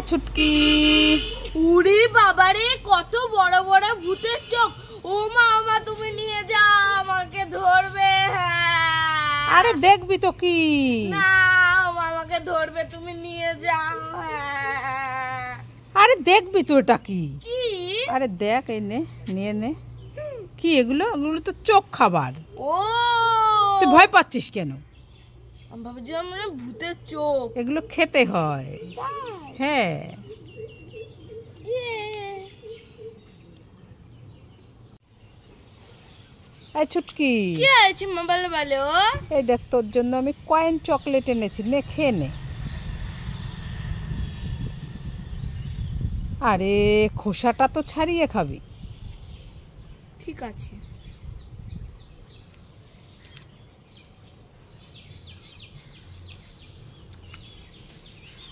কোথায় হ্যাঁ, ছুটকি উড়ি বাবারে কত বড় বড় ভূতের চোখ ও মা মা তুমি নিয়ে যাও আমাকে ধরবে হ্যাঁ। আরে দেখবি তো কি না আমাকে ধরবে তুমি নিয়ে যাও হ্যাঁ। আরে দেখবি তো এটা কি আরে দেখ এই নে নিয়ে নে কি এগুলো এগুলো তো চোখ খাবার ও তুই ভয় পাচ্ছিস কেন আমি ভূতের চোখ এগুলো খেতে হয় হ্যাঁ ছুটকি বলে ও এই দেখ তোর জন্য আমি কয়েন চকলেট এনেছি নে খেয়ে নে আরে খোসাটা তো ছাড়িয়ে খাবি ঠিক আছে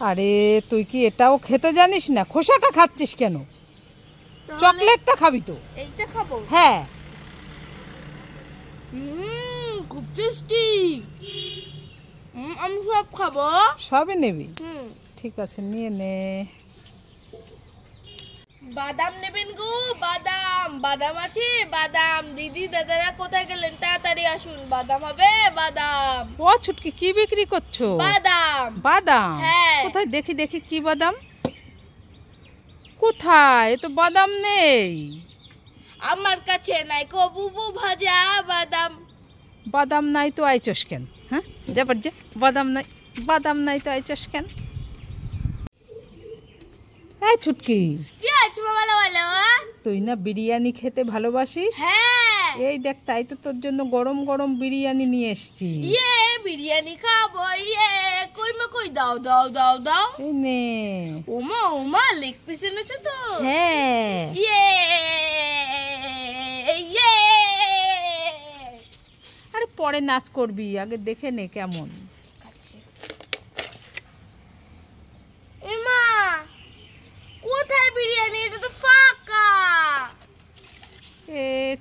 আরে তুই কি এটাও খেতে জানিস না খোসাটা খাচ্ছিস কেন চকলেটটা খাবি তো এইটা খাবো হ্যাঁ খুব টেস্টি আমি সব খাবো সবই নেবি ঠিক আছে নিয়ে নে বাদাম নেবেন গো বাদাম বাদাম আছে বাদাম দিদি দাদারা কোথায় গেলে আসুন বাদাম হবে বাদাম ও ছুটকি কি বিক্রি করছো বাদাম বাদাম হ্যাঁ। কোথায় দেখি দেখি কি বাদাম কোথায় তো বাদাম নেই আমার কাছে নাই ভাজা বাদাম বাদাম নাই তো আইচস কেন হ্যাঁ যাবার যে বাদাম নাই বাদাম নাই তো আইচস কেন এই ছুটকি কি আছো বলো বলো তুই না বিরিয়ানি খেতে ভালোবাসিস হ্যাঁ হ্যাঁ। এই দেখ তাই তো তোর জন্য গরম গরম বিরিয়ানি নিয়ে এসছি ইয়ে বিরিয়ানি খাবো ইয়ে কই মা কই দাও দাও দাও দাও এই নে ওমা ওমা লেগ পিস এনেছো তো হ্যাঁ ইয়ে ইয়ে আরে পরে নাচ করবি আগে দেখে নে কেমন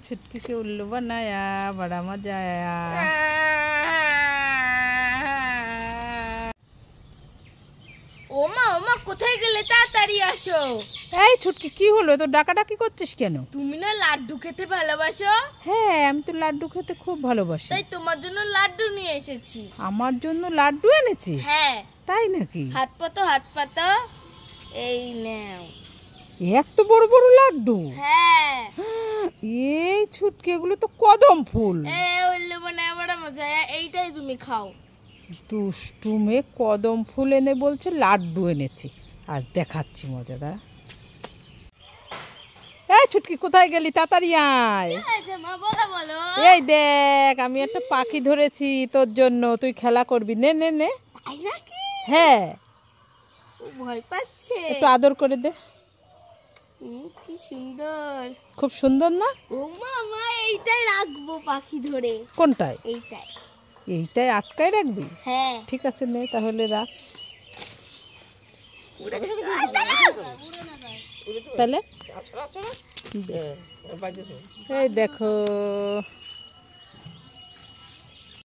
छुटकी के उल्लू बनाया बड़ा मजा आया ওমা ওমা কোথায় গেলে তাড়াতাড়ি আসো এই ছুটকি কি হলো তো ডাকাডাকি করছিস কেন তুমি না লাড্ডু খেতে ভালোবাসো হ্যাঁ আমি তো লাড্ডু খেতে খুব ভালোবাসি তাই তোমার জন্য লাড্ডু নিয়ে এসেছি আমার জন্য লাড্ডু এনেছিস হ্যাঁ তাই নাকি হাত পাতো হাত পাতো এই নাও এত বড় বড় লাড্ডু হ্যাঁ এই ছুটকেগুলো তো কদম ফুল এইটাই তুমি খাও দুষ্টুমে কদম ফুল এনে বলছে লাড্ডু এনেছি আর দেখাচ্ছি মজাদা এই ছুটকি কোথায় গেলি তাড়াতাড়ি আয় এই দেখ আমি একটা পাখি ধরেছি তোর জন্য তুই খেলা করবি নে নে নে হ্যাঁ ভয় পাচ্ছে একটু আদর করে দে কি সুন্দর খুব সুন্দর না ও মা এইটাই রাখবো পাখি ধরে কোনটায় এইটাই এইটাই আটকায় রাখবি হ্যাঁ ঠিক আছে নে তাহলে রাখ তাহলে এই দেখো